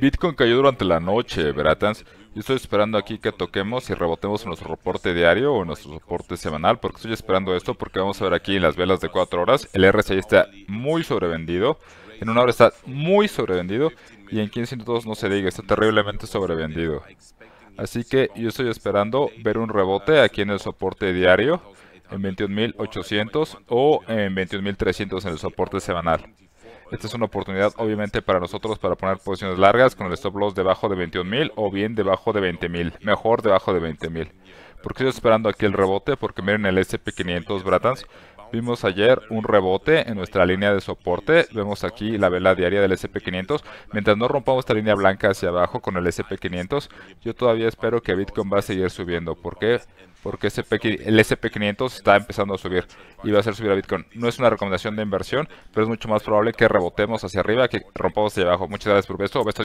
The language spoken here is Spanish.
Bitcoin cayó durante la noche, Bratans. Yo estoy esperando aquí que toquemos y rebotemos en nuestro reporte diario o en nuestro soporte semanal, porque estoy esperando esto, porque vamos a ver aquí en las velas de 4 horas, el RSI está muy sobrevendido, en una hora está muy sobrevendido, y en 1502 no se diga, está terriblemente sobrevendido. Así que yo estoy esperando ver un rebote aquí en el soporte diario, en 21.800 o en 21.300 en el soporte semanal. Esta es una oportunidad obviamente para nosotros para poner posiciones largas con el stop loss debajo de 21.000 o bien debajo de 20.000. Mejor debajo de 20.000. ¿Por qué estoy esperando aquí el rebote? Porque miren el SP500 Bratans. Vimos ayer un rebote en nuestra línea de soporte. Vemos aquí la vela diaria del SP500. Mientras no rompamos esta línea blanca hacia abajo con el SP500, yo todavía espero que Bitcoin va a seguir subiendo. ¿Por qué? Porque el SP500 está empezando a subir y va a hacer subir a Bitcoin. No es una recomendación de inversión, pero es mucho más probable que rebotemos hacia arriba que rompamos hacia abajo. Muchas gracias por ver esto.